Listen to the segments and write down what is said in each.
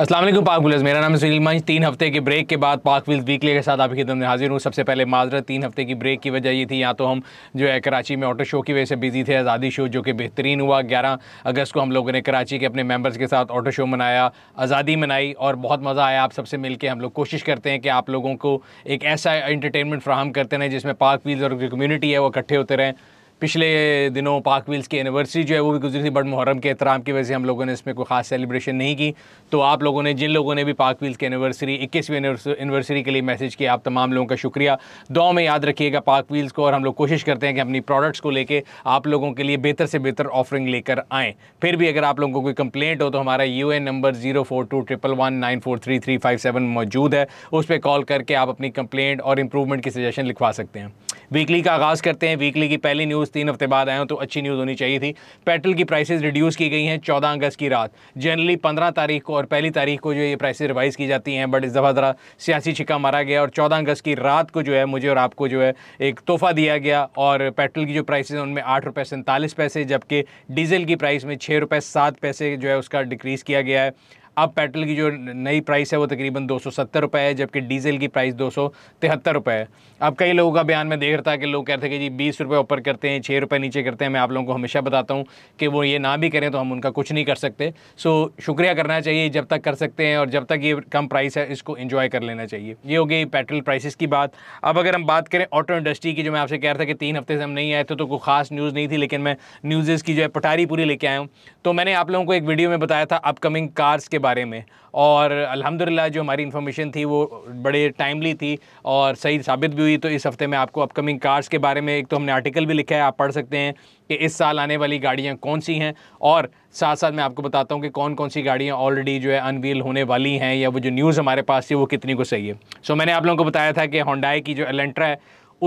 असलम पाक विलर्स मेरा नाम सुनील मंच तीन हफ्ते के ब्रेक के बाद पाक विल्स वीकली के साथ आपकी खिदमत में हाजिर हूँ सबसे पहले माजरत तीन हफ्ते की ब्रेक की वजह ये थी या तो हम जो है कराची में ऑटो शो की वजह से बिज़ी थे आज़ादी शो जो कि बेहतरीन हुआ ग्यारह अगस्त को हम लोगों ने कराची के अपने मेम्बर्स के साथ ऑटो शो मनाया आज़ादी मनाई और बहुत मज़ा आया आप सबसे मिल के हम लोग कोशिश करते हैं कि आप लोगों को एक ऐसा इंटरटेनमेंट फ्राहम करते रहें जिसमें पाक विल्स और जो कम्यूनिटी है वो इकट्ठे होते रहें पिछले दिनों पाक व्हील्स की एनिवर्सरी जो है वो भी गुजरी थी बट मुहर्रम के एहतराम की वजह से हम लोगों ने इसमें कोई खास सेलिब्रेशन नहीं की तो आप लोगों ने जिन लोगों ने भी पाक व्हील्स की एनिवर्सरी इक्कीसवीं एनिवर्सरी के लिए मैसेज किया आप तमाम लोगों का शुक्रिया दुआ में याद रखिएगा पाक व्हील्स को और हम लोग कोशिश करते हैं कि अपनी प्रोडक्ट्स को लेकर आप लोगों के लिए बेहतर से बेहतर ऑफरिंग लेकर आएँ फिर भी अगर आप लोगों को कोई कंप्लेंट हो तो हमारा U number zero four two triple one nine four three three five seven मौजूद है उस पर कॉल करके आप अपनी कंप्लेंट और इम्प्रूवमेंट की सजेशन लिखवा सकते हैं वीकली का आगाज़ करते हैं वीकली की पहली न्यूज़ तीन हफ्ते बाद आए तो अच्छी न्यूज़ होनी चाहिए थी पेट्रोल की प्राइसेस रिड्यूस की गई हैं चौदह अगस्त की रात जनरली पंद्रह तारीख को और पहली तारीख को जो ये प्राइसेस रिवाइज़ की जाती हैं बट इस दफ़ा ज़रा सियासी छिका मारा गया और चौदह अगस्त की रात को जो है मुझे और आपको जो है एक तोहफ़ा दिया गया और पेट्रोल की जो प्राइस हैं उनमें आठ रुपये सैंतालीस पैसे जबकि डीजल की प्राइस में छः रुपये सात पैसे जो है उसका डिक्रीज़ किया गया है अब पेट्रोल की जो नई प्राइस है वो तकरीबन दो सौ है जबकि डीजल की प्राइस दो सौ है अब कई लोगों का बयान में देख रहा था कि लोग कहते थे कि जी बीस रुपये ऊपर करते हैं छः रुपये नीचे करते हैं मैं आप लोगों को हमेशा बताता हूँ कि वो ये ना भी करें तो हम उनका कुछ नहीं कर सकते सो शुक्रिया करना चाहिए जब तक कर सकते हैं और जब तक ये कम प्राइस है इसको इन्जॉय कर लेना चाहिए ये हो गई पेट्रोल प्राइसिस की बात अब अगर हम बात करें ऑटो इंडस्ट्री की जो मैं आपसे कह रहा था कि तीन हफ्ते से हम नहीं आए थे तो कोई खास न्यूज़ नहीं थी लेकिन मैं न्यूज़ की जो है पटारी पूरी लेके आया हूँ तो मैंने आप लोगों को एक वीडियो में बताया था अपकमिंग कार्स के बारे बारे में और अल्हम्दुलिल्लाह जो हमारी इन्फॉर्मेशन थी वो बड़े टाइमली थी और सही साबित भी हुई तो इस हफ़्ते में आपको अपकमिंग कार्स के बारे में एक तो हमने आर्टिकल भी लिखा है आप पढ़ सकते हैं कि इस साल आने वाली गाड़ियाँ कौन सी हैं और साथ साथ मैं आपको बताता हूँ कि कौन कौन सी गाड़ियाँ ऑलरेडी जो है अनवील होने वाली हैं या वो जो न्यूज़ हमारे पास थी वो कितनी को सही है सो so, मैंने आप लोगों को बताया था कि होंडाई की जो एलेंट्रा है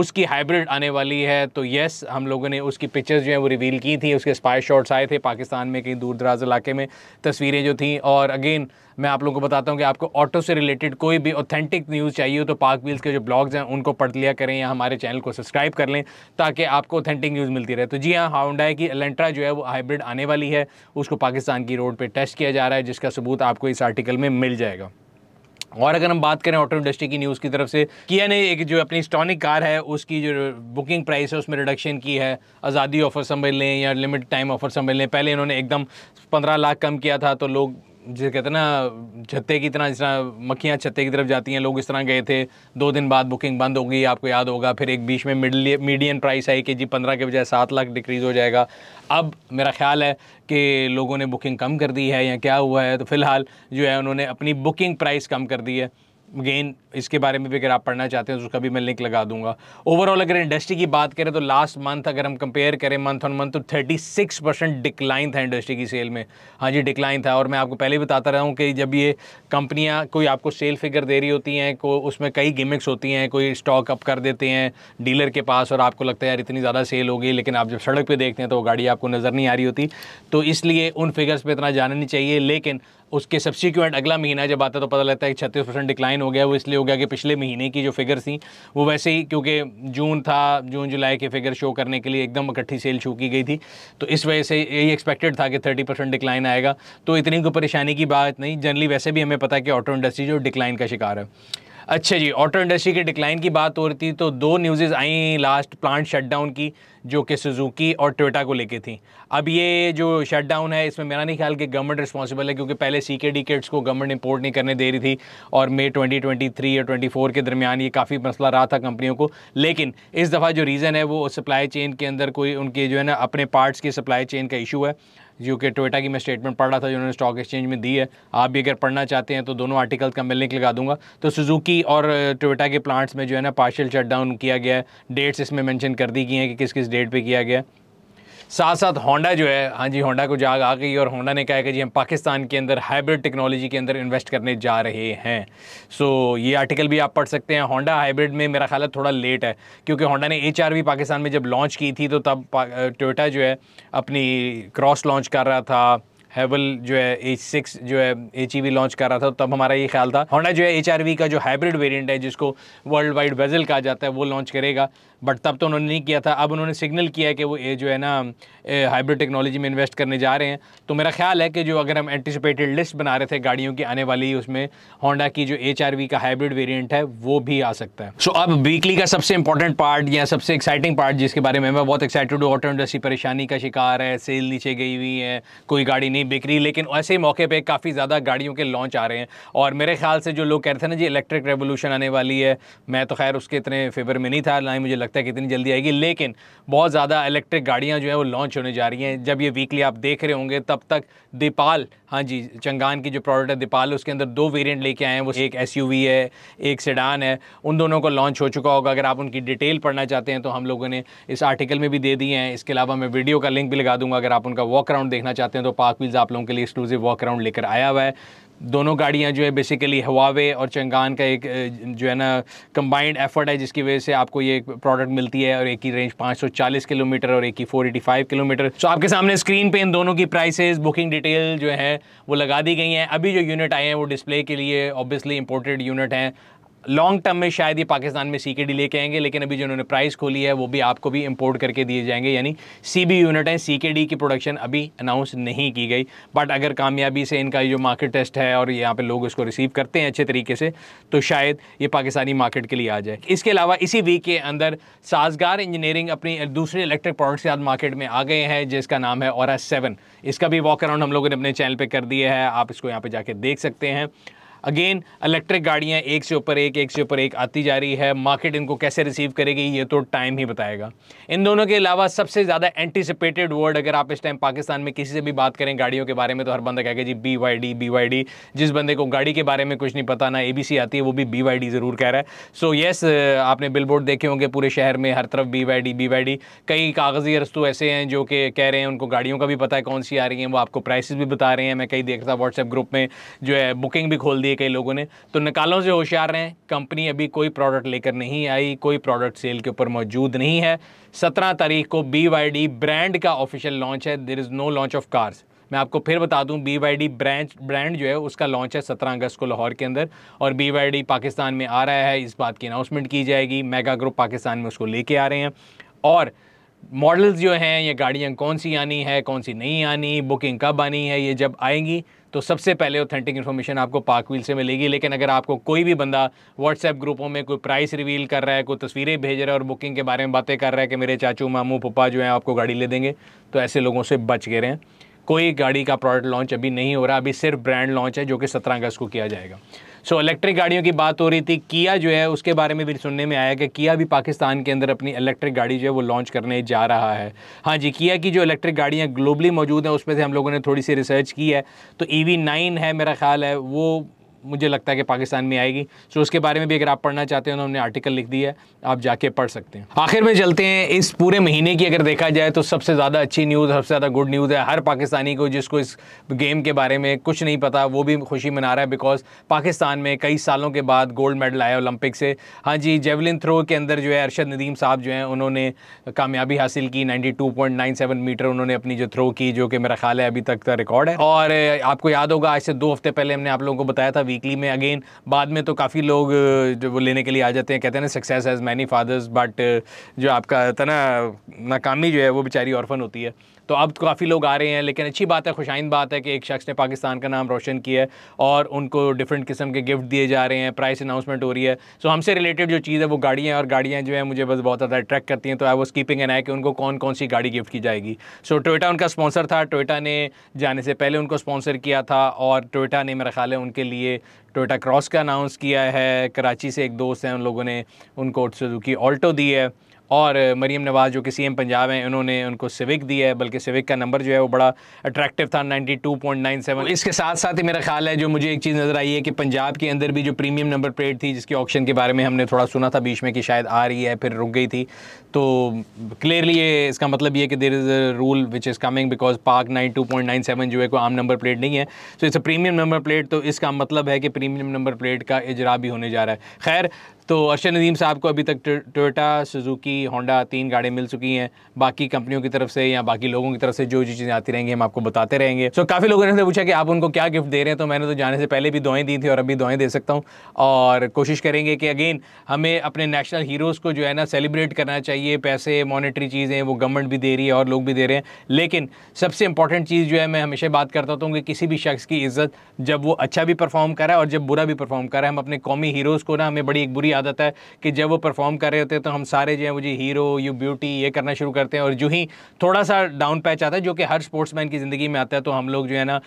उसकी हाइब्रिड आने वाली है तो येस हम लोगों ने उसकी पिक्चर्स जो है वो रिवील की थी उसके स्पाई शॉट्स आए थे पाकिस्तान में कहीं दूर दराज इलाके में तस्वीरें जो थी और अगेन मैं आप लोगों को बताता हूँ कि आपको ऑटो से रिलेटेड कोई भी ऑथेंटिक न्यूज़ चाहिए हो तो पार्क व्हील्स के जो ब्लॉग्स हैं उनको पढ़ लिया करें या हमारे चैनल को सब्सक्राइब कर लें ताकि आपको ऑथेंटिक न्यूज़ मिलती रहे तो जी हाँ हाउंडाई की एलेंट्रा जो है वो हाइब्रिड आने वाली है उसको पाकिस्तान की रोड पर टेस्ट किया जा रहा है जिसका सबूत आपको इस आर्टिकल में मिल जाएगा और अगर हम बात करें ऑटो इंडस्ट्री की न्यूज़ की तरफ से किया ने एक जो अपनी स्टॉनिक कार है उसकी जो बुकिंग प्राइस है उसमें रिडक्शन की है आज़ादी ऑफ़र समझ लें या लिमिट टाइम ऑफ़र समझ लें पहले इन्होंने एकदम पंद्रह लाख कम किया था तो लोग जिसे कहते हैं ना छत्ते की तरह जिस तरह मक्खियाँ छत्ते की तरफ जाती हैं लोग इस तरह गए थे दो दिन बाद बुकिंग बंद हो गई आपको याद होगा फिर एक बीच में मिडल मीडियम प्राइस आई कि जी पंद्रह के बजाय सात लाख डिक्रीज़ हो जाएगा अब मेरा ख्याल है कि लोगों ने बुकिंग कम कर दी है या क्या हुआ है तो फ़िलहाल जो है उन्होंने अपनी बुकिंग प्राइस कम कर दी है गेन इसके बारे में भी अगर आप पढ़ना चाहते हैं तो उसका भी मैं लिंक लगा दूंगा ओवरऑल अगर इंडस्ट्री की बात करें तो लास्ट मंथ अगर हम कंपेयर करें मंथ ऑन मंथ तो 36 परसेंट डिक्लाइन था इंडस्ट्री की सेल में हाँ जी डिक्लाइन था और मैं आपको पहले भी बताता रहा हूँ कि जब ये कंपनियाँ कोई आपको सेल फिगर दे रही होती हैं को उसमें कई गिमिक्स होती हैं कोई स्टॉक अप कर देते हैं डीलर के पास और आपको लगता है यार इतनी ज़्यादा सेल हो गई लेकिन आप जब सड़क पर देखते हैं तो गाड़ी आपको नज़र नहीं आ रही होती तो इसलिए उन फिगर्स पर इतना जाना नहीं चाहिए लेकिन उसके सब्सिक्वेंट अगला महीना जब आता तो पता लगता है कि छत्तीस परसेंट डिक्लाइन हो गया वो इसलिए हो गया कि पिछले महीने की जो फिगर थी वो वैसे ही क्योंकि जून था जून जुलाई के फिगर शो करने के लिए एकदम इकट्ठी सेल शो की गई थी तो इस वजह से यही एक्सपेक्टेड था कि थर्टी परसेंट डिक्लाइन आएगा तो इतनी कोई परेशानी की बात नहीं जनरली वैसे भी हमें पता है कि ऑटो इंडस्ट्री जो डिक्लाइन का शिकार है अच्छा जी ऑटो इंडस्ट्री के डिक्लाइन की बात हो रही थी तो दो न्यूज़ेज़ आई लास्ट प्लांट शटडाउन की जो कि सुजुकी और टोयोटा को लेके थी अब ये जो शटडाउन है इसमें मेरा नहीं ख्याल कि गवर्नमेंट रिस्पॉन्सिबल है क्योंकि पहले सी के डी किट्स को गवर्नमेंट इंपोर्ट नहीं करने दे रही थी और मई या ट्वेंटी फोर के दरमियान ये काफ़ी मसला रहा था कंपनियों को लेकिन इस दफ़ा जो रीज़न है वो सप्लाई चेन के अंदर कोई उनके जो है ना अपने पार्ट्स की सप्लाई चेन का इशू है जो कि टोयटा की मैं स्टेटमेंट पढ़ रहा था जिन्होंने स्टॉक एक्सचेंज में दी है आप भी अगर पढ़ना चाहते हैं तो दोनों आर्टिकल का मैं लिंक लगा दूंगा तो सुजुकी और टोयटा के प्लांट्स में जो है ना पार्शियल डाउन किया गया है डेट्स इसमें मैंशन कर दी गई हैं कि किस किस डेट पर किया गया है साथ साथ होंडा जो है हाँ जी होंडा को जाग आ गई और होंडा ने कहा कि जी हम पाकिस्तान के अंदर हाइब्रिड टेक्नोलॉजी के अंदर इन्वेस्ट करने जा रहे हैं सो so, ये आर्टिकल भी आप पढ़ सकते हैं होंडा हाइब्रिड में मेरा ख्याल है थोड़ा लेट है क्योंकि होंडा ने एच आर पाकिस्तान में जब लॉन्च की थी तो तब टोयोटा जो है अपनी क्रॉस लॉन्च कर रहा था हैवल जो है एच सिक्स जो है एच ई वी लॉन्च कर रहा था तो तब हमारा ये ख्याल था होंडा जो है एच का जो हाइब्रिड वेरियंट है जिसको वर्ल्ड वाइड वेजल कहा जाता है वो लॉन्च करेगा बट तब तो उन्होंने नहीं किया था अब उन्होंने सिग्नल किया है कि वो ये जो है ना हाइब्रिड टेक्नोलॉजी में इन्वेस्ट करने जा रहे हैं तो मेरा ख्याल है कि जो अगर हम एंटिसिपेटेड लिस्ट बना रहे थे गाड़ियों की आने वाली उसमें होंडा की जो एच का हाइब्रिड वेरियंट है वो भी आ सकता है सो so, अब वीकली का सबसे इंपॉर्टेंट पार्ट या सबसे एक्साइटिंग पार्ट जिसके बारे में मैं बहुत एक्साइटेड हूँ ऑटो इंडस्ट्री परेशानी का शिकार है सेल नीचे गई हुई है कोई गाड़ी नहीं बिक रही लेकिन ऐसे मौके पर काफ़ी ज़्यादा गाड़ियों के लॉन्च आ रहे हैं और मेरे ख्याल से जो लोग कह रहे थे ना जी इलेक्ट्रिक रेवोल्यूशन आने वाली है मैं तो खैर उसके इतने फेवर में नहीं था ना ही मुझे लगता सकता है कितनी जल्दी आएगी लेकिन बहुत ज़्यादा इलेक्ट्रिक गाड़ियाँ जो हैं वो लॉन्च होने जा रही हैं जब ये वीकली आप देख रहे होंगे तब तक दीपाल हाँ जी चंगान की जो प्रोडक्ट है दीपाल उसके अंदर दो वेरियंट लेके आए हैं वो एक एस है एक सेडान है उन दोनों को लॉन्च हो चुका होगा अगर आप उनकी डिटेल पढ़ना चाहते हैं तो हम लोगों ने इस आर्टिकल में भी दे दिए हैं इसके अलावा मैं वीडियो का लिंक भी लगा दूंगा अगर आप उनका वॉक राउंड देखना चाहते हैं तो पार्क व्हील्स आप लोगों के लिए एक्सक्लूसिव वॉक राउंड लेकर आया हुआ है दोनों गाड़ियाँ जो है बेसिकली हवावे और चंगान का एक जो है ना कंबाइंड एफर्ट है जिसकी वजह से आपको ये प्रोडक्ट मिलती है और एक ही रेंज 540 किलोमीटर और एक ही 485 किलोमीटर सो आपके सामने स्क्रीन पे इन दोनों की प्राइसेस बुकिंग डिटेल जो है वो लगा दी गई हैं अभी जो यूनिट आए हैं वो डिस्प्ले के लिए ऑब्वियसली इंपोर्टेड यूनिट हैं लॉन्ग टर्म में शायद ये पाकिस्तान में सी के डी लेके आएंगे लेकिन अभी जिन्होंने प्राइस खोली है वो भी आपको भी इम्पोर्ट करके दिए जाएंगे यानी सी बी यूनिट है सी के डी की प्रोडक्शन अभी अनाउंस नहीं की गई बट अगर कामयाबी से इनका जो मार्केट टेस्ट है और यहाँ पर लोग इसको रिसीव करते हैं अच्छे तरीके से तो शायद ये पाकिस्तानी मार्केट के लिए आ जाए इसके अलावा इसी वीक के अंदर साजगार इंजीनियरिंग अपनी दूसरे इलेक्ट्रिक प्रोडक्ट्स के साथ मार्केट में आ गए हैं जिसका नाम है और सेवन इसका भी वॉक अराउंड हम लोगों ने अपने चैनल पर कर दिया है आप इसको यहाँ पर जाके देख सकते हैं अगेन इलेक्ट्रिक गाड़ियाँ एक से ऊपर एक एक से ऊपर एक आती जा रही है मार्केट इनको कैसे रिसीव करेगी ये तो टाइम ही बताएगा इन दोनों के अलावा सबसे ज़्यादा एंटिसिपेटेड वर्ड अगर आप इस टाइम पाकिस्तान में किसी से भी बात करें गाड़ियों के बारे में तो हर बंदा कहेगा जी B Y D B Y D जिस बंदे को गाड़ी के बारे में कुछ नहीं पता ना ए बी सी आती है वो भी बी वाई डी ज़रूर कह रहा है सो so, येस yes, आपने बिल बोर्ड देखे होंगे पूरे शहर में हर तरफ B Y D B Y D कई कागजी रस्तु ऐसे हैं जो कि कह रहे हैं उनको गाड़ियों का भी पता है कौन सी आ रही हैं वो आपको प्राइस भी बता रहे हैं मैं कई देख रहा था व्हाट्सएप ग्रुप में जो है बुकिंग भी खोल दी लिए कई लोगों ने तो निकालों से होशियार रहें कंपनी अभी कोई प्रोडक्ट लेकर नहीं आई कोई प्रोडक्ट सेल के ऊपर मौजूद नहीं है सत्रह तारीख को बी ब्रांड का ऑफिशियल लॉन्च है there is no launch of cars मैं आपको फिर बता दूं B Y D branch brand जो है उसका लॉन्च है 17 अगस्त को लाहौर के अंदर और बी वाई डी पाकिस्तान में आ रहा है इस बात की अनाउंसमेंट की जाएगी मेगा ग्रुप पाकिस्तान में उसको लेके आ रहे हैं और मॉडल्स जो हैं ये गाड़ियाँ कौन सी आनी है कौन सी नहीं आनी बुकिंग कब आनी है ये जब आएंगी तो सबसे पहले ऑथेंटिक इन्फॉर्मेशन आपको पाक व्हील से मिलेगी लेकिन अगर आपको कोई भी बंदा व्हाट्सएप ग्रुपों में कोई प्राइस रिवील कर रहा है कोई तस्वीरें भेज रहा है और बुकिंग के बारे में बातें कर रहा है कि मेरे चाचू मामू पप्पा जो हैं आपको गाड़ी ले देंगे तो ऐसे लोगों से बच गए रहें कोई गाड़ी का प्रोडक्ट लॉन्च अभी नहीं हो रहा अभी सिर्फ ब्रांड लॉन्च है जो कि सत्रह अगस्त को किया जाएगा सो इलेक्ट्रिक गाड़ियों की बात हो रही थी किया जो है उसके बारे में भी सुनने में आया कि किया भी पाकिस्तान के अंदर अपनी इलेक्ट्रिक गाड़ी जो है वो लॉन्च करने जा रहा है हाँ जी किया की जो इलेक्ट्रिक गाड़ियाँ ग्लोबली मौजूद हैं उसमें से हम लोगों ने थोड़ी सी रिसर्च की है तो ई वी नाइन है मेरा ख्याल है वो मुझे लगता है कि पाकिस्तान में आएगी सो उसके बारे में भी अगर आप पढ़ना चाहते हैं तो हमने आर्टिकल लिख दिया है आप जाके पढ़ सकते हैं आखिर में चलते हैं इस पूरे महीने की अगर देखा जाए तो सबसे ज़्यादा अच्छी न्यूज़ सबसे ज़्यादा गुड न्यूज़ है हर पाकिस्तानी को जिसको इस गेम के बारे में कुछ नहीं पता वो भी खुशी मना रहा है बिकॉज पाकिस्तान में कई सालों के बाद गोल्ड मेडल आया ओलंपिक से हाँ जी जेवलिन थ्रो के अंदर जो है अरशद नदीम साहब जो हैं उन्होंने कामयाबी हासिल की नाइन्टी मीटर उन्होंने अपनी जो थ्रो की जो कि मेरा ख्याल है अभी तक का रिकॉर्ड है और आपको याद होगा आज से दो हफ्ते पहले हमने आप लोगों को बताया था वीकली में अगेन बाद में तो काफ़ी लोग जो वो लेने के लिए आ जाते हैं कहते हैं ना success has many fathers but जो आपका था ना नाकामी जो है वो बेचारी ऑर्फन होती है तो अब तो काफ़ी लोग आ रहे हैं लेकिन अच्छी बात है खुशाइन बात है कि एक शख्स ने पाकिस्तान का नाम रोशन किया है और उनको डिफरेंट किस्म के गिफ्ट दिए जा रहे हैं प्राइस अनाउंसमेंट हो रही है सो हमसे रिलेटेड जो चीज़ है वो गाड़ियाँ और गाड़ियाँ जो है मुझे बस बहुत ज़्यादा अट्रैक्ट करती हैं तो आई वो स्कीपिंग एन आई कि उनको कौन कौन सी गाड़ी गिफ्ट की जाएगी सो टोयटा उनका स्पॉन्सर था टोयटा ने जाने से पहले उनको स्पॉन्सर किया था और टोयटा ने मेरा ख्याल है उनके लिए टोयोटा क्रॉस का अनाउंस किया है कराची से एक दोस्त हैं उन लोगों ने उनको सुजुकी ऑल्टो दी है और मरीम नवाज़ जो कि सी पंजाब हैं उन्होंने उनको सिविक दिया है बल्कि सिविक का नंबर जो है वो बड़ा अट्रैक्टिव था सेवन इसके साथ साथ ही मेरा ख्याल है जो मुझे एक चीज़ नज़र आई है कि पंजाब के अंदर भी जो प्रीमियम नंबर प्लेट थी जिसके ऑप्शन के बारे में हमने थोड़ा सुना था बीच में कि शायद आ रही है फिर रुक गई थी तो क्लियरली ये इसका मतलब ये कि there is a rule which is coming because Pak nine जो है कोई आम नंबर प्लेट नहीं है so it's a premium number plate तो इसका मतलब है कि प्रीमियम नंबर प्लेट का इजरा भी होने जा रहा है खैर तो अर्शद नदीम साहब को अभी तक टोयोटा सुजुकी होंडा तीन गाड़ियाँ मिल चुकी हैं बाकी कंपनियों की तरफ से या बाकी लोगों की तरफ से जो जो चीज़ें आती रहेंगी हम आपको बताते रहेंगे सो so, काफ़ी लोगों ने पूछा कि आप उनको क्या गिफ्ट दे रहे हैं तो मैंने तो जाने से पहले भी दुआएं दी थी और अभी दुआएं दे सकता हूँ और कोशिश करेंगे कि अगेन हमें अपने नेशनल हीरोज़ को जो है ना सेलिब्रेट करना चाहिए पैसे मॉनिटरी चीज़ें वो गवर्नमेंट भी दे रही है और लोग भी दे रहे हैं लेकिन सबसे इंपॉर्टेंट चीज़ जो है मैं हमेशा बात करता हूँ कि किसी भी शख्स की इज्जत जब वो अच्छा भी परफॉर्म करा है और जब बुरा भी परफॉर्म करा हम अपने कौमी हीरोज़ को ना हमें बड़ी एक बुरी आदत है कि जब वो परफॉर्म कर रहे होते हैं तो हम सारे जो है मुझे हीरो यू ब्यूटी ये करना शुरू करते हैं और जो ही थोड़ा सा डाउन पैच आता है जो कि हर स्पोर्ट्समैन की ज़िंदगी में आता है तो हम लोग जो है ना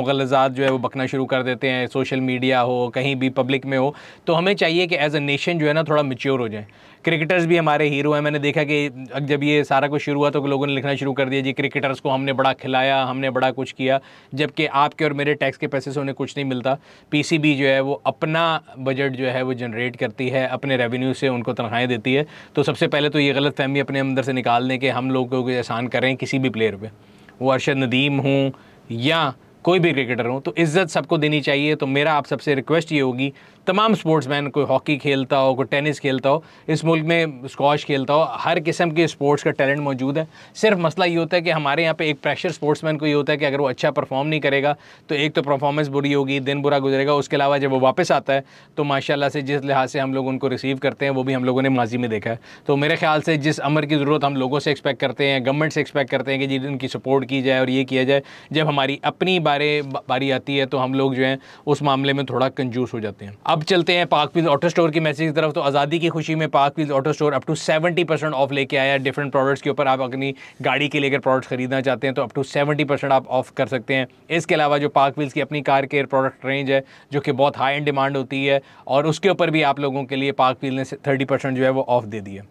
मुगलजात जो है वो बकना शुरू कर देते हैं सोशल मीडिया हो कहीं भी पब्लिक में हो तो हमें चाहिए कि एज अ नेशन जो है ना थोड़ा मेच्योर हो जाए क्रिकेटर्स भी हमारे हीरो हैं मैंने देखा कि जब ये सारा कुछ शुरू हुआ तो लोगों ने लिखना शुरू कर दिया जी क्रिकेटर्स को हमने बड़ा खिलाया हमने बड़ा कुछ किया जबकि आपके और मेरे टैक्स के पैसे से उन्हें कुछ नहीं मिलता पी जो है वो अपना बजट जो है वो जनरेट करती है अपने रेवेन्यू से उनको तनख्वाहें देती है तो सबसे पहले तो ये गलत फहमी अपने अंदर से निकाल दें कि हम लोगों को एहसान करें किसी भी प्लेयर पर वो अरशद नदीम हूँ या कोई भी क्रिकेटर हूँ तो इज़्ज़त सबको देनी चाहिए तो मेरा आप सबसे रिक्वेस्ट ये होगी तमाम स्पोर्ट्स मैन कोई हॉकी खेलता हो कोई टेनिस खेलता हो इस मुल्क में स्कॉश खेलता हो हर किस्म के स्पोर्ट्स का टैलेंट मौजूद है सिर्फ मसला ये होता है कि हमारे यहाँ पे एक प्रेशर स्पोर्ट्समैन को ये होता है कि अगर वो अच्छा परफॉर्म नहीं करेगा तो एक तो परफॉर्मेंस बुरी होगी दिन बुरा गुजरेगा उसके अलावा जब वो वापस आता है तो माशाला से जिस लिहाज से हम लोग उनको रिसीव करते हैं वो भी हम लोगों ने माजी में देखा है तो मेरे ख्याल से जिस अमर की ज़रूरत हम लोगों से एक्सपेक्ट करते हैं गवर्नमेंट से एक्सपेक्ट करते हैं कि जी इनकी सपोर्ट की जाए और ये किया जाए जब हमारी अपनी बारे बारी आती है तो हम लोग जो है उस मामले में थोड़ा कंजूस हो जाते हैं अब चलते हैं पाक व्हील ऑटो स्टोर की मैसेज की तरफ तो आज़ादी की खुशी में पाक पीज ऑटो स्टोर अप टू 70 परसेंट ऑफ लेके आया डिफरेंट प्रोडक्ट्स के ऊपर आप अपनी गाड़ी के लेकर प्रोडक्ट्स खरीदना चाहते हैं तो अप टू 70 परसेंट आप ऑफ कर सकते हैं इसके अलावा जो पाक व्हील्स की अपनी कार केयर प्रोडक्ट रेंज है जो कि बहुत हाई एंड डिमांड होती है और उसके ऊपर भी आप लोगों के लिए पाक व्हील ने थर्टी जो है वो ऑफ दे दिया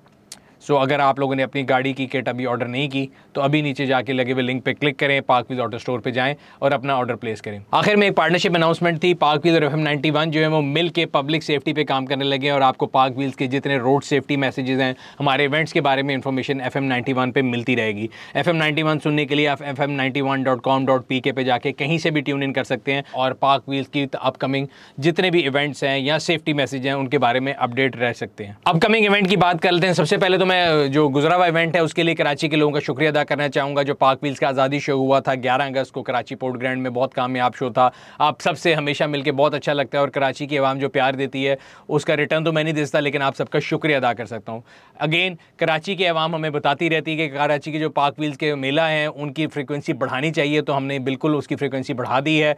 सो अगर आप लोगों ने अपनी गाड़ी की किट अभी ऑर्डर नहीं की तो अभी नीचे जाके लगे हुए लिंक पे क्लिक करें पार्क व्हील ऑटो स्टोर पे जाएं और अपना ऑर्डर प्लेस करें आखिर में एक पार्टनरशिप अनाउंसमेंट थी पार्क वीज और एफ एम जो है वो मिल के पब्लिक सेफ्टी पर काम करने लगे और आपको पार्क व्हील्स के जितने रोड सेफ्टी मैसेजेस हैं हमारे इवेंट्स के बारे में इन्फॉर्मेशन एफ एम पे मिलती रहेगी एफ एम सुनने के लिए आप एफ एम पे जाके कहीं से भी ट्यून इन कर सकते हैं और पार्क व्हील्स की अपकमिंग जितने भी इवेंट्स हैं या सेफ्टी मैसेज हैं उनके बारे में अपडेट रह सकते हैं अपकमिंग इवेंट की बात कर लेते हैं सबसे पहले तो मैं जो गुजरा हुआ इवेंट है उसके लिए कराची के लोगों का शुक्रिया अदा करना चाहूँगा जो पाक व्हील्स का आज़ादी शो हुआ था 11 अगस्त को कराची पोर्ट ग्रैंड में बहुत कामयाब शो था आप सबसे हमेशा मिलकर बहुत अच्छा लगता है और कराची की आवाम जो प्यार देती है उसका रिटर्न तो मैं नहीं देता लेकिन आप सबका शुक्रिया अदा कर सकता हूँ अगेन कराची की आवाम हमें बताती रहती है कि कराची के जो पाक व्हील्स के मेला हैं उनकी फ्रिक्वेंसी बढ़ानी चाहिए तो हमने बिल्कुल उसकी फ्रिक्वेंसी बढ़ा दी है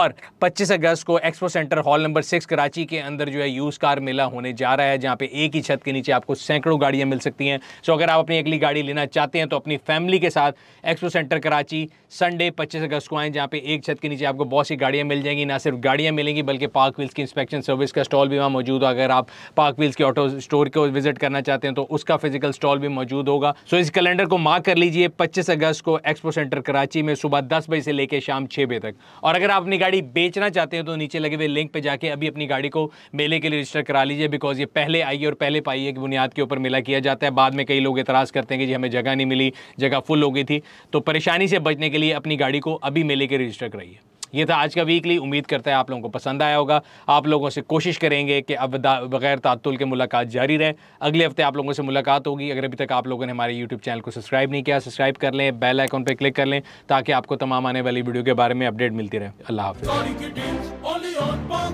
और पच्चीस अगस्त को expo centre hall number six Karachi के अंदर जो है यूज़ कार मेला होने जा रहा है जहाँ पे एक ही छत के नीचे आपको सैकड़ों गाड़ियाँ मिल सकती सकती हैं सो अगर आप अपनी अगली गाड़ी लेना चाहते हैं तो अपनी फैमिली के साथ एक्सपो सेंटर कराची संडे पच्चीस अगस्त को आएँ जहाँ पे एक छत के नीचे आपको बहुत सी गाड़ियाँ मिल जाएंगी ना सिर्फ गाड़ियाँ मिलेंगी बल्कि पार्क व्हील्स की इंस्पेक्शन सर्विस का स्टॉल भी वहाँ मौजूद हो अगर आप पार्क व्हील्स के ऑटो स्टोर को विजिट करना चाहते हैं तो उसका फिजिकल स्टॉल भी मौजूद होगा सो इस कैलेंडर को मार्क कर लीजिए पच्चीस अगस्त को एक्सपो सेंटर कराची में सुबह दस बजे से लेकर शाम छः बजे तक और अगर आप अपनी गाड़ी बेचना चाहते हैं तो नीचे लगे हुए लिंक पर जाके अभी अपनी गाड़ी को मेले के लिए रजिस्टर करा लीजिए बिकॉज ये पहले आइए और पहले पाइए की बुनियाद के ऊपर मेला किया जाता है है बाद में कई लोग इतराज़ करते हैं कि जी हमें जगह नहीं मिली जगह फुल हो गई थी तो परेशानी से बचने के लिए अपनी गाड़ी को अभी मेले के रजिस्टर कराइए ये था आज का वीकली उम्मीद करता है आप लोगों को पसंद आया होगा आप लोगों से कोशिश करेंगे कि अब बगैर तातुल के मुलाकात जारी रहे अगले हफ्ते आप लोगों से मुलाकात होगी अगर अभी तक आप लोगों ने हमारे यूट्यूब चैनल को सब्सक्राइब नहीं किया सब्सक्राइब कर लें बेल आइकॉन पर क्लिक कर लें ताकि आपको तमाम आने वाली वीडियो के बारे में अपडेट मिलती रहे अल्लाह हाफ़